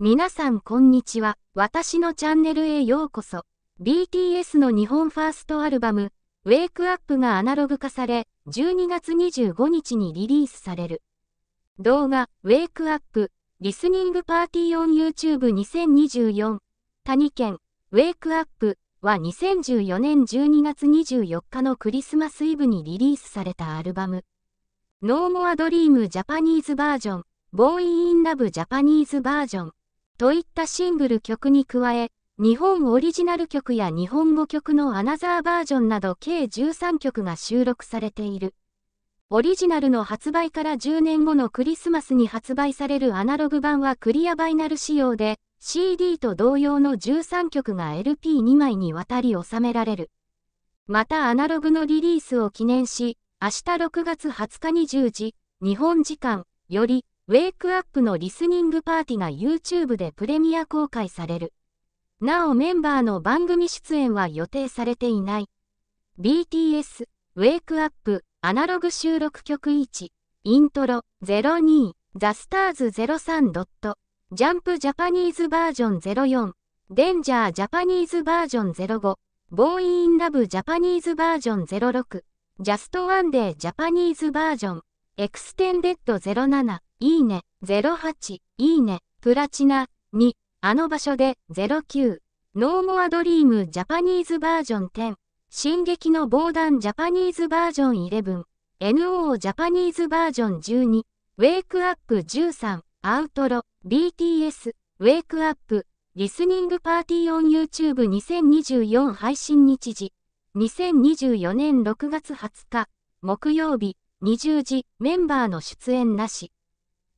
皆さんこんにちは。私のチャンネルへようこそ。BTS の日本ファーストアルバム、ウェイクアップがアナログ化され、12月25日にリリースされる。動画、ウェイクアップ、リスニングパーティーオン YouTube2024、谷県、ウェイクアップは2014年12月24日のクリスマスイブにリリースされたアルバム。No More Dream Japanese Version, Boy in Love Japanese Version といったシングル曲に加え、日本オリジナル曲や日本語曲のアナザーバージョンなど計13曲が収録されている。オリジナルの発売から10年後のクリスマスに発売されるアナログ版はクリアバイナル仕様で、CD と同様の13曲が LP2 枚にわたり収められる。またアナログのリリースを記念し、明日6月20日20時、日本時間、より、ウェイクアップのリスニングパーティが YouTube でプレミア公開される。なおメンバーの番組出演は予定されていない。BTS、ウェイクアップ、アナログ収録曲1、イントロ、02、ザ・スターズ03ドット、ジャンプジャパニーズバージョン04、デンジャージャパニーズバージョン05、ボーイ・イン・ラブ・ジャパニーズバージョン06、ジャスト・ワンデー・ジャパニーズバージョン、エクステンデッド07、いいね、08、いいね、プラチナ、2、あの場所で、09、ノーモアドリームジャパニーズバージョン10、進撃の防弾ジャパニーズバージョン11、NO ジャパニーズバージョン12、ウェイクアップ13、アウトロ、BTS、ウェイクアップ、リスニングパーティーオン YouTube2024 配信日時、2024年6月20日、木曜日、20時、メンバーの出演なし。